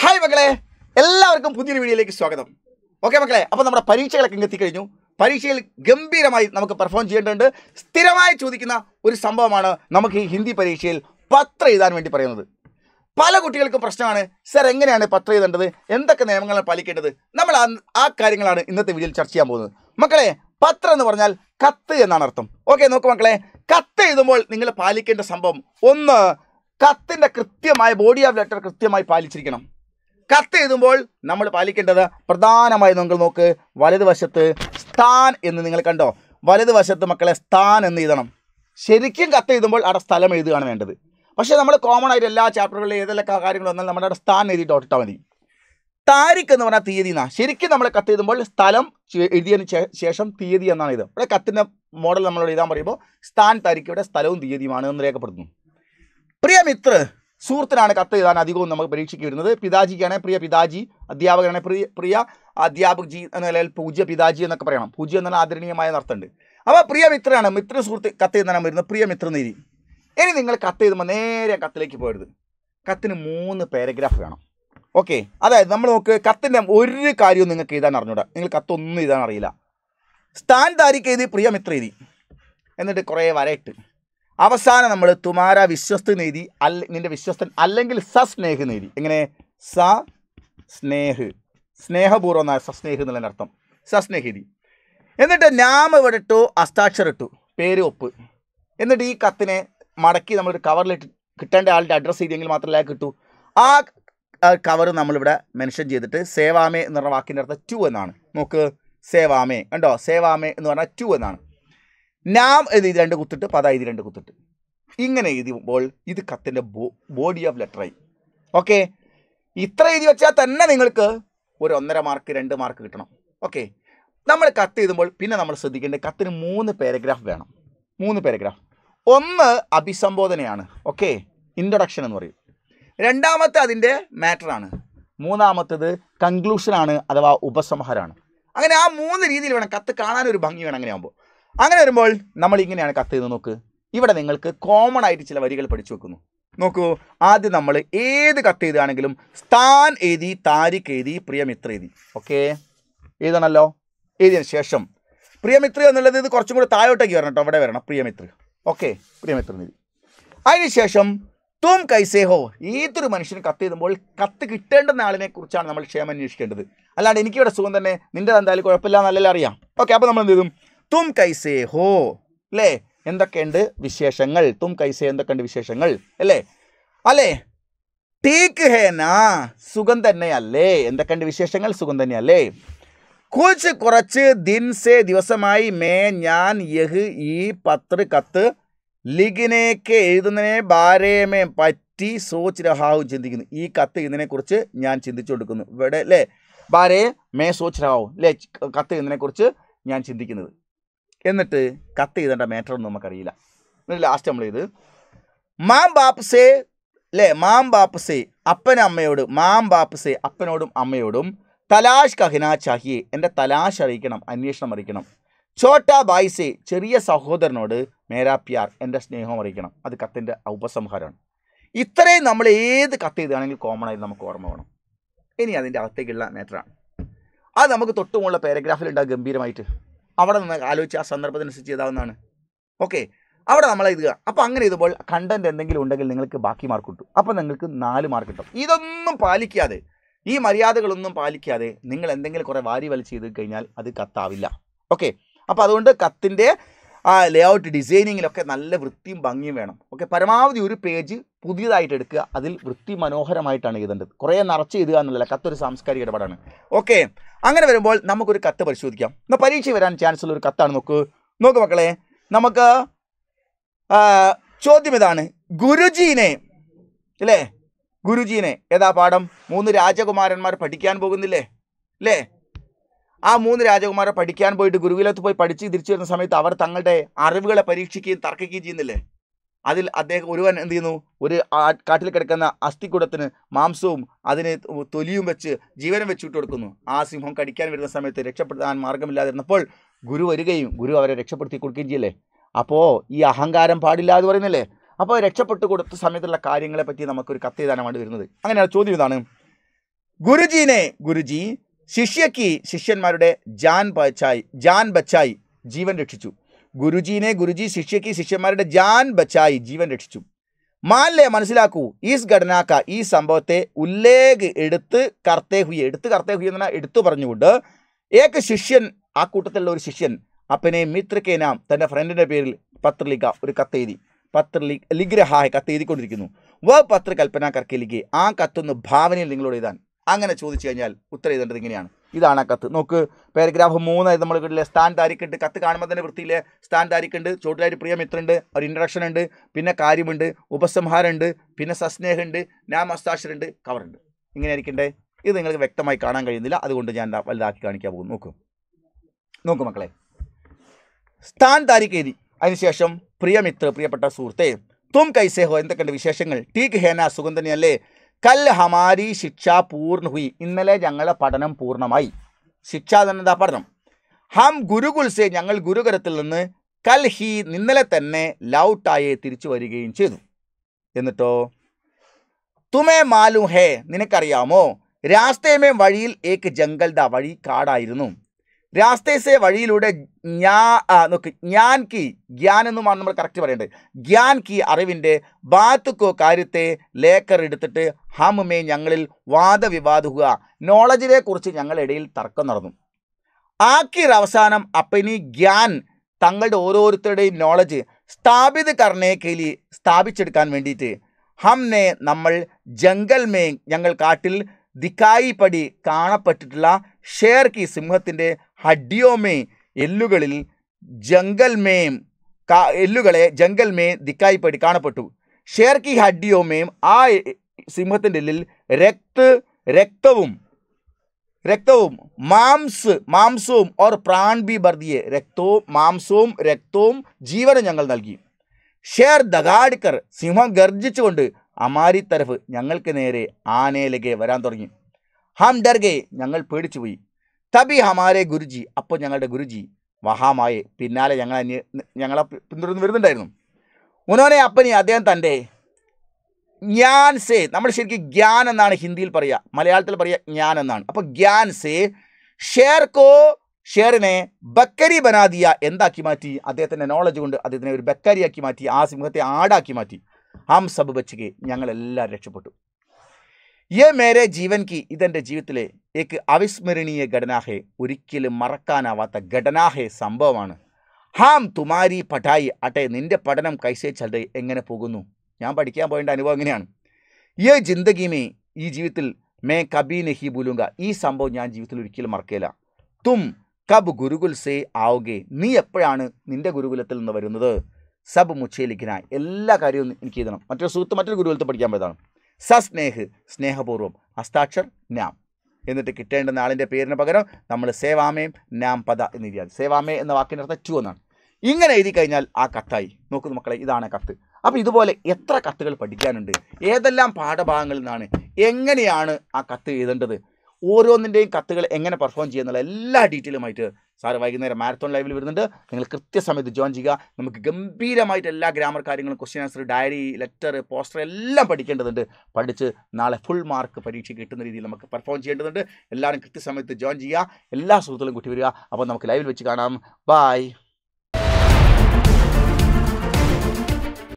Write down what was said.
hi മക്കളെ എല്ലാവർക്കും പുതിയൊരു വീഡിയോയിലേക്ക് സ്വാഗതം ഓക്കെ മക്കളെ അപ്പോൾ നമ്മുടെ പരീക്ഷകളൊക്കെ എത്തിക്കഴിഞ്ഞു പരീക്ഷയിൽ ഗംഭീരമായി നമുക്ക് പെർഫോം ചെയ്യേണ്ടതുണ്ട് സ്ഥിരമായി ചോദിക്കുന്ന ഒരു സംഭവമാണ് നമുക്ക് ഈ ഹിന്ദി പരീക്ഷയിൽ പത്ര എഴുതാൻ വേണ്ടി പറയുന്നത് പല കുട്ടികൾക്കും പ്രശ്നമാണ് സർ എങ്ങനെയാണ് പത്രം എഴുതേണ്ടത് എന്തൊക്കെ നിയമങ്ങളാണ് പാലിക്കേണ്ടത് നമ്മൾ ആ കാര്യങ്ങളാണ് ഇന്നത്തെ വീഡിയോയിൽ ചർച്ച ചെയ്യാൻ പോകുന്നത് മക്കളെ പത്രം എന്ന് പറഞ്ഞാൽ കത്ത് എന്നാണ് അർത്ഥം ഓക്കെ നോക്കൂ മക്കളെ കത്ത് എഴുതുമ്പോൾ നിങ്ങൾ പാലിക്കേണ്ട സംഭവം ഒന്ന് കത്തിൻ്റെ കൃത്യമായ ബോഡി ഓഫ് ലെറ്റർ കൃത്യമായി പാലിച്ചിരിക്കണം കത്ത് എഴുതുമ്പോൾ നമ്മൾ പാലിക്കേണ്ടത് പ്രധാനമായി നിങ്ങൾ നോക്ക് വലതുവശത്ത് സ്ഥാൻ എന്ന് നിങ്ങൾ കണ്ടോ വലതുവശത്ത് മക്കളെ സ്ഥാൻ എന്ന് എഴുതണം ശരിക്കും കത്ത് എഴുതുമ്പോൾ അവിടെ സ്ഥലം എഴുതുകയാണ് വേണ്ടത് പക്ഷേ നമ്മൾ കോമൺ ആയിട്ട് എല്ലാ ചാപ്റ്ററുകളിലും ഏതെല്ലാം കാര്യങ്ങൾ വന്നാൽ നമ്മുടെ അവിടെ സ്ഥാൻ എഴുതിയിട്ട് ഒട്ടിട്ടാൽ മതി താരിഖ് എന്ന് പറഞ്ഞാൽ തീയതി എന്നാണ് ശരിക്കും നമ്മൾ കത്ത് എഴുതുമ്പോൾ സ്ഥലം എഴുതിയതിന് ശേഷം തീയതി എന്നാണ് ഇത് ഇവിടെ കത്തിൻ്റെ മോഡൽ നമ്മൾ എഴുതാൻ പറയുമ്പോൾ സ്ഥാൻ താരിഖ് ഇവിടെ സ്ഥലവും തീയതിയുമാണ് എന്ന് രേഖപ്പെടുത്തുന്നു പ്രിയ മിത്ര സുഹൃത്തിനാണ് കത്ത് എഴുതാൻ അധികവും നമുക്ക് പരീക്ഷയ്ക്ക് വരുന്നത് പിതാജിക്കാണ് പ്രിയ പിതാജി അധ്യാപകനാണ് പ്രിയ പ്രിയ അധ്യാപകജി എന്ന നിലയിൽ പൂജ്യ പിതാജി എന്നൊക്കെ പറയണം പൂജ്യം എന്നാൽ ആദരണീയമായ നടത്തുന്നുണ്ട് അപ്പോൾ പ്രിയ മിത്രനാണ് മിത്ര സുഹൃത്ത് കത്ത് എഴുതാനാണ് വരുന്നത് പ്രിയ മിത്രനീതി ഇനി നിങ്ങൾ കത്ത് എഴുതുമ്പോൾ നേരെ കത്തിലേക്ക് പോകരുത് കത്തിന് മൂന്ന് പാരഗ്രാഫ് വേണം ഓക്കെ അതായത് നമ്മൾ നോക്ക് കത്തിൻ്റെ ഒരു കാര്യവും നിങ്ങൾക്ക് എഴുതാൻ അറിഞ്ഞൂടാ നിങ്ങൾ കത്തൊന്നും എഴുതാൻ അറിയില്ല സ്ഥാൻ താരിക്ക് എഴുതി മിത്ര എഴുതി എന്നിട്ട് കുറേ വരയിട്ട് അവസാനം നമ്മൾ തുമാര വിശ്വസ്ത നീതി അല്ല നിൻ്റെ വിശ്വസ്തൻ അല്ലെങ്കിൽ സസ്നേഹ നീതി എങ്ങനെ സ സ്നേഹ് സ്നേഹപൂർവ്വം എന്നാണ് സസ്നേഹ് എന്നുള്ളതിൻ്റെ അർത്ഥം സസ്നേഹിതി എന്നിട്ട് നാം ഇവിടെ ഇട്ടു ഇട്ടു പേര് ഒപ്പ് എന്നിട്ട് ഈ കത്തിനെ മടക്കി നമ്മളൊരു കവറിലിട്ട് കിട്ടേണ്ട ആളുടെ അഡ്രസ്സ് ചെയ്തെങ്കിൽ മാത്രമല്ല കിട്ടൂ ആ കവർ നമ്മളിവിടെ മെൻഷൻ ചെയ്തിട്ട് സേവാമേ എന്ന് പറഞ്ഞ വാക്കിൻ്റെ അർത്ഥം ടു എന്നാണ് നോക്ക് സേവാമേ കണ്ടോ സേവാമേ എന്ന് പറഞ്ഞാൽ ടു എന്നാണ് നാം എഴുതി രണ്ട് കുത്തിട്ട് പദ എഴുതി രണ്ട് കുത്തിട്ട് ഇങ്ങനെ എഴുതുമ്പോൾ ഇത് കത്തിൻ്റെ ബോഡി ഓഫ് ലെറ്ററായി ഓക്കെ ഇത്ര എഴുതി വെച്ചാൽ തന്നെ നിങ്ങൾക്ക് ഒരു ഒന്നര മാർക്ക് രണ്ട് മാർക്ക് കിട്ടണം ഓക്കെ നമ്മൾ കത്ത് എഴുതുമ്പോൾ പിന്നെ നമ്മൾ ശ്രദ്ധിക്കേണ്ടത് കത്തിന് മൂന്ന് പാരഗ്രാഫ് വേണം മൂന്ന് പാരഗ്രാഫ് ഒന്ന് അഭിസംബോധനയാണ് ഓക്കെ ഇൻട്രൊഡക്ഷൻ എന്ന് പറയും രണ്ടാമത്തെ അതിൻ്റെ മാറ്ററാണ് മൂന്നാമത്തേത് കൺക്ലൂഷനാണ് അഥവാ ഉപസംഹാരമാണ് അങ്ങനെ ആ മൂന്ന് രീതിയിൽ വേണം കത്ത് കാണാനൊരു ഭംഗി വേണം അങ്ങനെ ആകുമ്പോൾ അങ്ങനെ വരുമ്പോൾ നമ്മൾ ഇങ്ങനെയാണ് കത്ത് ചെയ്ത് നോക്ക് ഇവിടെ നിങ്ങൾക്ക് കോമൺ ആയിട്ട് ചില വരികൾ പഠിച്ചു വെക്കുന്നു നോക്കൂ ആദ്യം നമ്മൾ ഏത് കത്ത് ചെയ്താണെങ്കിലും സ്ഥാൻ എഴുതി താരിഖ് എഴുതി പ്രിയമിത്ര എഴുതി ഓക്കെ എഴുതണല്ലോ എഴുതിയതിന് ശേഷം പ്രിയമിത്ര എന്നുള്ളത് ഇത് കുറച്ചും കൂടി താഴോട്ടേക്ക് വരണം കേട്ടോ അവിടെ വരണം പ്രിയമിത്ര ഓക്കെ പ്രിയമിത്ര എഴുതി അതിനുശേഷം തും കൈസേഹോ ഏതൊരു മനുഷ്യനും കത്ത് എഴുതുമ്പോൾ കത്ത് കിട്ടേണ്ടുന്ന ആളിനെ കുറിച്ചാണ് നമ്മൾ ക്ഷേമം അന്വേഷിക്കേണ്ടത് അല്ലാണ്ട് എനിക്കിവിടെ സുഖം തന്നെ നിൻ്റെ എന്തായാലും കുഴപ്പമില്ല എന്നല്ലേ അറിയാം ഓക്കെ അപ്പോൾ നമ്മൾ എന്ത് ചെയ്തു തും കൈസേ ഹോ അല്ലേ എന്തൊക്കെയുണ്ട് വിശേഷങ്ങൾ തും കൈസേ എന്തൊക്കെയുണ്ട് വിശേഷങ്ങൾ അല്ലേ അല്ലേ ടീക്ക് ഹേന സുഖം തന്നെയല്ലേ എന്തൊക്കെയുണ്ട് വിശേഷങ്ങൾ സുഖം തന്നെയല്ലേ കുച്ച് കുറച്ച് ദിൻസേ ദിവസമായി മേ ഞാൻ യഹ് ഈ പത്ര കത്ത് ലിഗിനേക്ക് എഴുതുന്നതിനെ ബാരേമേ പറ്റി സോച്ച് രഹാവും ചിന്തിക്കുന്നു ഈ കത്ത് ഇതിനെക്കുറിച്ച് ഞാൻ ചിന്തിച്ചു കൊടുക്കുന്നു ഇവിടെ അല്ലേ ബാരേ മേ സോച്ച് രഹാവും അല്ലേ കത്ത് ഇതിനെക്കുറിച്ച് ഞാൻ ചിന്തിക്കുന്നത് എന്നിട്ട് കത്ത് ചെയ്തേണ്ട മാറ്റർ ഒന്നും നമുക്കറിയില്ല എന്നിട്ട് ലാസ്റ്റ് നമ്മൾ ചെയ്ത് മാം സേ അല്ലേ മാം ബാപ്സേ അപ്പൻ അമ്മയോട് മാം സേ അപ്പനോടും അമ്മയോടും തലാഷ് കഹിന ചാഹിയെ എൻ്റെ തലാഷ് അറിയിക്കണം അന്വേഷണം അറിയിക്കണം ചോട്ട ബായ്സെ ചെറിയ സഹോദരനോട് മേരാ എൻ്റെ സ്നേഹം അറിയിക്കണം അത് കത്തിൻ്റെ ഉപസംഹാരമാണ് ഇത്രയും നമ്മൾ ഏത് കത്ത് ചെയ്താണെങ്കിൽ കോമൺ ആയി നമുക്ക് ഓർമ്മ വേണം ഇനി അതിൻ്റെ അകത്തേക്കുള്ള മാറ്ററാണ് അത് നമുക്ക് തൊട്ടുമുള്ള പാരഗ്രാഫിൽ ഗംഭീരമായിട്ട് അവിടെ നിന്ന് ആലോചിച്ച് ആ സന്ദർഭത്തിനനുസരിച്ച് ചെയ്താവുന്നതാണ് ഓക്കെ അവിടെ നമ്മൾ ഇത് അപ്പോൾ അങ്ങനെ ഇതുപോലെ കണ്ടന്റ് എന്തെങ്കിലും ഉണ്ടെങ്കിൽ നിങ്ങൾക്ക് ബാക്കി മാർക്ക് കിട്ടും അപ്പോൾ നിങ്ങൾക്ക് നാല് മാർക്ക് കിട്ടും ഇതൊന്നും പാലിക്കാതെ ഈ മര്യാദകളൊന്നും പാലിക്കാതെ നിങ്ങൾ എന്തെങ്കിലും കുറേ വാരി വലിച്ച് ചെയ്ത് കഴിഞ്ഞാൽ അത് കത്താവില്ല ഓക്കെ അപ്പോൾ അതുകൊണ്ട് കത്തിൻ്റെ ആ ലേ ഔട്ട് ഡിസൈനിങ്ങിലൊക്കെ നല്ല വൃത്തിയും ഭംഗിയും വേണം ഓക്കെ പരമാവധി ഒരു പേജ് പുതിയതായിട്ട് എടുക്കുക അതിൽ വൃത്തി മനോഹരമായിട്ടാണ് എഴുതേണ്ടത് കുറേ നിറച്ച് എഴുതുക എന്നുള്ള കത്തൊരു സാംസ്കാരിക ഇടപാടാണ് ഓക്കെ അങ്ങനെ വരുമ്പോൾ നമുക്കൊരു കത്ത് പരിശോധിക്കാം എന്നാൽ പരീക്ഷ വരാൻ ചാൻസ് ഉള്ള ഒരു കത്താണ് നോക്ക് നോക്ക് മക്കളെ നമുക്ക് ചോദ്യം ഇതാണ് ഗുരുജീനെ അല്ലേ ഗുരുജീനെ ഏതാ പാഠം മൂന്ന് രാജകുമാരന്മാർ പഠിക്കാൻ പോകുന്നില്ലേ അല്ലേ ആ മൂന്ന് രാജകുമാരെ പഠിക്കാൻ പോയിട്ട് ഗുരുവിലത്ത് പോയി പഠിച്ച് തിരിച്ചു വരുന്ന സമയത്ത് അവർ തങ്ങളുടെ അറിവുകളെ പരീക്ഷിക്കുകയും തർക്കിക്കുകയും ചെയ്യുന്നില്ലേ അതിൽ അദ്ദേഹം ഒരുവൻ എന്ത് ചെയ്യുന്നു ഒരു കാട്ടിൽ കിടക്കുന്ന അസ്ഥിക്കുടത്തിന് മാംസവും അതിന് തൊലിയും വെച്ച് ജീവനും വെച്ച് കൊടുക്കുന്നു ആ സിംഹം കടിക്കാൻ വരുന്ന സമയത്ത് രക്ഷപ്പെടുത്താൻ മാർഗമില്ലാതിരുന്നപ്പോൾ ഗുരു വരികയും ഗുരു അവരെ രക്ഷപ്പെടുത്തി കൊടുക്കുകയും ചെയ്യല്ലേ അപ്പോൾ ഈ അഹങ്കാരം പാടില്ല എന്ന് പറയുന്നില്ലേ അപ്പോൾ രക്ഷപ്പെട്ടു കൊടുത്ത സമയത്തുള്ള കാര്യങ്ങളെ പറ്റി നമുക്കൊരു കത്തെഴുതാനാണ് വരുന്നത് അങ്ങനെയാണ് ചോദ്യം ഇതാണ് ഗുരുജീനെ ഗുരുജി ശിഷ്യക്ക് ശിഷ്യന്മാരുടെ ജാൻ ബച്ചായി ജാൻ ബച്ചായി ജീവൻ രക്ഷിച്ചു ഗുരുജീനെ ഗുരുജി ശിഷ്യക്ക് ശിഷ്യന്മാരുടെ ജാൻ ബച്ചായി ജീവൻ രക്ഷിച്ചു മാനിലെ മനസ്സിലാക്കൂ ഈ ഘടനാക്ക ഈ സംഭവത്തെ ഉല്ലേഖ് എടുത്ത് കർത്തേ ഹുയ എടുത്ത് കർത്തേ ഹുയെ എന്ന് എടുത്തു പറഞ്ഞുകൊണ്ട് ഏക ശിഷ്യൻ ആ കൂട്ടത്തിലുള്ള ഒരു ശിഷ്യൻ അപ്പനെ മിത്രക്കേനാം നാം തൻ്റെ ഫ്രണ്ടിൻ്റെ പേരിൽ പത്രലിക ഒരു കത്തെഴുതി പത്ര ലിഗ്രഹായ കത്ത് എഴുതിക്കൊണ്ടിരിക്കുന്നു വ പത്ര കൽപ്പന കർക്കിലിക്ക് ആ കത്തൊന്ന് ഭാവനയിൽ നിങ്ങളോട് എഴുതാൻ അങ്ങനെ ചോദിച്ചു കഴിഞ്ഞാൽ ഉത്തരം എഴുതേണ്ടത് ഇങ്ങനെയാണ് ഇതാണ് കത്ത് നോക്ക് പാരഗ്രാഫ് മൂന്ന് നമ്മൾ കിട്ടില്ല സ്ഥാൻ താരിക്കുണ്ട് കത്ത് കാണുമ്പോൾ തന്നെ വൃത്തിയിലെ സ്ഥാൻ താരിക്കുണ്ട് ചോട്ടിലായിട്ട് ഉണ്ട് ഒരു ഇൻട്രഡക്ഷൻ ഉണ്ട് പിന്നെ കാര്യമുണ്ട് ഉപസംഹാരമുണ്ട് പിന്നെ സസ്നേഹമുണ്ട് നാം ഹസ്താക്ഷരുണ്ട് കവറുണ്ട് ഇങ്ങനെ ആയിരിക്കണ്ടേ ഇത് നിങ്ങൾക്ക് വ്യക്തമായി കാണാൻ കഴിയുന്നില്ല അതുകൊണ്ട് ഞാൻ വലുതാക്കി കാണിക്കാൻ പോകും നോക്കും നോക്കും മക്കളെ സ്ഥാൻ താരിക്കേരി അതിനുശേഷം പ്രിയമിത്ര പ്രിയപ്പെട്ട സുഹൃത്തെ തും കൈസേഹോ എന്തൊക്കെയുണ്ട് വിശേഷങ്ങൾ ടീക്ക് ഹേന സുഗന്ധനയല്ലേ കൽ ഹമാരി ശിക്ഷ പൂർണ്ണ ഹുയി ഇന്നലെ ഞങ്ങളെ പഠനം പൂർണ്ണമായി ശിക്ഷ തന്നെന്താ പഠനം ഹം ഗുരുകുൽസെ ഞങ്ങൾ ഗുരുകരത്തിൽ നിന്ന് കൽ ഹി ഇന്നലെ തന്നെ ലൗട്ടായെ തിരിച്ചു വരികയും ചെയ്തു എന്നിട്ടോ തുമേ മാലു ഹേ നിനക്കറിയാമോ രാസ്തേമേ വഴിയിൽ ഏക്ക് ജംഗൽദ വഴി കാടായിരുന്നു രാസ്തേ സേ വഴിയിലൂടെ ഞാ നോക്ക് കി ഗ്യാൻ എന്നുമാണ് നമ്മൾ കറക്റ്റ് പറയേണ്ടത് ഗ്യാൻ കി അറിവിൻ്റെ ബാത്തുക്കോ കാര്യത്തെ ലേക്കർ എടുത്തിട്ട് ഹമുമേ ഞങ്ങളിൽ വാദവിവാദുക നോളജിനെ കുറിച്ച് ഞങ്ങളിടയിൽ തർക്കം നടന്നു ആക്കിയ അവസാനം അപ്പനി ഗ്യാൻ തങ്ങളുടെ ഓരോരുത്തരുടെയും നോളജ് സ്ഥാപിത കർണേ കർണേക്കയിലി സ്ഥാപിച്ചെടുക്കാൻ വേണ്ടിയിട്ട് ഹംനെ നമ്മൾ ജംഗൽ മേ ഞങ്ങൾ കാട്ടിൽ ദിക്കായി പടി കാണപ്പെട്ടിട്ടുള്ള ഷേർ കി സിംഹത്തിൻ്റെ ഹഡിയോമേ എല്ലുകളിൽ ജംഗൽമേം കാ എല്ലുകളെ ജംഗൽമേ ദിക്കായിപ്പടി കാണപ്പെട്ടു ഷേർ ഷേർക്കി ഹഡിയോമേം ആ സിംഹത്തിൻ്റെ എല്ലിൽ രക്ത് രക്തവും രക്തവും മാംസ് മാംസവും ഓർ പ്രാൺ ബി ബർദിയെ രക്തവും മാംസവും രക്തവും ജീവനും ഞങ്ങൾ നൽകി ഷേർ ദഗാഡ്കർ സിംഹം ഗർജിച്ചുകൊണ്ട് അമാരി തരഫ് ഞങ്ങൾക്ക് നേരെ ആനയിലേക്ക് വരാൻ തുടങ്ങി ഹാം ഡർഗെ ഞങ്ങൾ പേടിച്ചുപോയി തബി ഹമാരെ ഗുരുജി അപ്പോൾ ഞങ്ങളുടെ ഗുരുജി വഹാമായി പിന്നാലെ ഞങ്ങൾ അന്യ ഞങ്ങളെ പിന്തുടർന്ന് വരുന്നുണ്ടായിരുന്നു ഉനോനെ അപ്പനി അദ്ദേഹം തൻ്റെ ജ്ഞാൻ സേ നമ്മൾ ശരിക്കും ഗ്യാൻ എന്നാണ് ഹിന്ദിയിൽ പറയുക മലയാളത്തിൽ പറയുക ജ്ഞാൻ എന്നാണ് അപ്പോൾ ജ്ഞാൻ സേ ഷേർ കോ ഷേറിനെ ബക്കരി ബനാദിയ എന്താക്കി മാറ്റി അദ്ദേഹത്തിൻ്റെ നോളജ് കൊണ്ട് അദ്ദേഹത്തിനെ ഒരു ബക്കരിയാക്കി മാറ്റി ആ സിംഹത്തെ ആടാക്കി മാറ്റി ആം സബ് ബച്ചുകെ ഞങ്ങളെല്ലാം രക്ഷപ്പെട്ടു യെ മേരെ ജീവൻ കി ഇതെൻ്റെ ജീവിതത്തിലെ ഏക്ക് അവിസ്മരണീയ ഘടനാഹെ ഒരിക്കലും മറക്കാനാവാത്ത ഘടനാഹെ സംഭവമാണ് ഹാം തുമാരി പഠായി അട്ടെ നിൻ്റെ പഠനം കൈസേ ചലേ എങ്ങനെ പോകുന്നു ഞാൻ പഠിക്കാൻ പോയേണ്ട അനുഭവം എങ്ങനെയാണ് ഈ ജിന്ദഗി മേ ഈ ജീവിതത്തിൽ മേ കബി നഹി ബുലുങ്ക ഈ സംഭവം ഞാൻ ജീവിതത്തിൽ ഒരിക്കലും മറക്കില്ല തും കബ് ഗുരുകുൽ സേ ആവുകെ നീ എപ്പോഴാണ് നിന്റെ ഗുരുകുലത്തിൽ നിന്ന് വരുന്നത് സബ് മുച്ചയിലിക്കുന്ന എല്ലാ കാര്യവും എനിക്ക് എഴുതണം മറ്റൊരു സുഹൃത്ത് മറ്റൊരു ഗുരുകുലത്തിൽ പഠിക്കാൻ പോയതാണ് സസ്നേഹ് സ്നേഹപൂർവ്വം അസ്താക്ഷർ നാം എന്നിട്ട് കിട്ടേണ്ടുന്ന ആളിൻ്റെ പേരിന് പകരം നമ്മൾ സേവാമേം നാം പദ എന്ന് എഴുതിയാൽ സേവാമേ എന്ന വാക്കിൻ്റെ അർത്ഥം ടു എന്നാണ് ഇങ്ങനെ എഴുതി കഴിഞ്ഞാൽ ആ കത്തായി നോക്കുന്നു മക്കളെ ഇതാണ് കത്ത് അപ്പോൾ ഇതുപോലെ എത്ര കത്തുകൾ പഠിക്കാനുണ്ട് ഏതെല്ലാം പാഠഭാഗങ്ങളിൽ നിന്നാണ് എങ്ങനെയാണ് ആ കത്ത് എഴുതേണ്ടത് ഓരോന്നിൻ്റെയും കത്തുകൾ എങ്ങനെ പെർഫോം ചെയ്യുന്നുള്ള എല്ലാ ഡീറ്റെയിലുമായിട്ട് സാറ് വൈകുന്നേരം മാരത്തോൺ ലൈവിൽ വരുന്നുണ്ട് നിങ്ങൾ കൃത്യസമയത്ത് ജോയിൻ ചെയ്യുക നമുക്ക് ഗംഭീരമായിട്ട് എല്ലാ ഗ്രാമർ കാര്യങ്ങളും question answer diary letter poster എല്ലാം പഠിക്കേണ്ടതുണ്ട് പഠിച്ച് നാളെ ഫുൾ മാർക്ക് പരീക്ഷ കിട്ടുന്ന രീതിയിൽ നമുക്ക് പെർഫോം ചെയ്യേണ്ടതുണ്ട് എല്ലാവരും കൃത്യസമയത്ത് ജോയിൻ ചെയ്യുക എല്ലാ സുഹൃത്തുക്കളും കൂട്ടി വരിക അപ്പോൾ നമുക്ക് ലൈവിൽ വെച്ച് കാണാം ബായ്